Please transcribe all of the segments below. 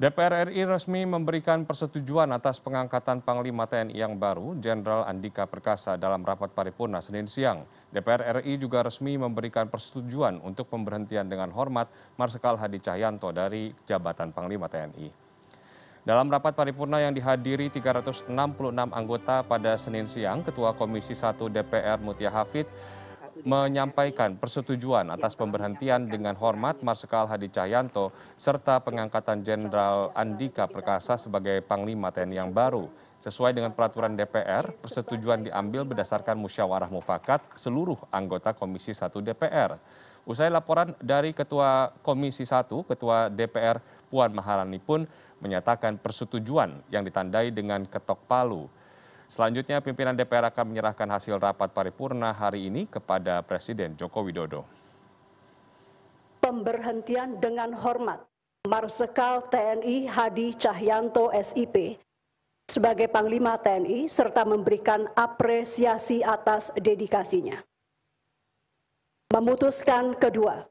DPR RI resmi memberikan persetujuan atas pengangkatan Panglima TNI yang baru, Jenderal Andika Perkasa dalam rapat paripurna Senin siang. DPR RI juga resmi memberikan persetujuan untuk pemberhentian dengan hormat Marsikal Hadi Cahyanto dari jabatan Panglima TNI. Dalam rapat paripurna yang dihadiri 366 anggota pada Senin siang, Ketua Komisi 1 DPR Mutia Hafid menyampaikan persetujuan atas pemberhentian dengan hormat marsikal hadi cahyanto serta pengangkatan jenderal andika perkasa sebagai panglima tni yang baru. Sesuai dengan peraturan DPR, persetujuan diambil berdasarkan musyawarah mufakat seluruh anggota Komisi 1 DPR. Usai laporan dari Ketua Komisi 1, Ketua DPR Puan Maharani pun menyatakan persetujuan yang ditandai dengan ketok palu. Selanjutnya pimpinan DPR akan menyerahkan hasil rapat paripurna hari ini kepada Presiden Joko Widodo. Pemberhentian dengan hormat Marsekal TNI Hadi Cahyanto SIP sebagai Panglima TNI serta memberikan apresiasi atas dedikasinya. Memutuskan kedua,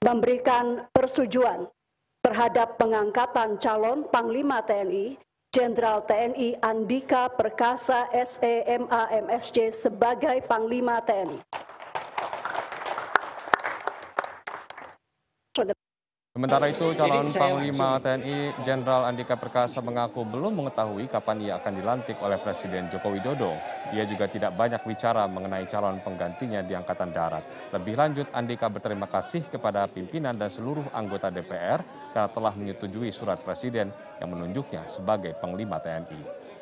memberikan persetujuan terhadap pengangkatan calon Panglima TNI Jenderal TNI Andika Perkasa SEMA MSC sebagai Panglima TNI. Sementara itu, calon Panglima TNI Jenderal Andika Perkasa mengaku belum mengetahui kapan ia akan dilantik oleh Presiden Joko Widodo. Ia juga tidak banyak bicara mengenai calon penggantinya di Angkatan Darat. Lebih lanjut, Andika berterima kasih kepada pimpinan dan seluruh anggota DPR karena telah menyetujui surat Presiden yang menunjuknya sebagai Panglima TNI.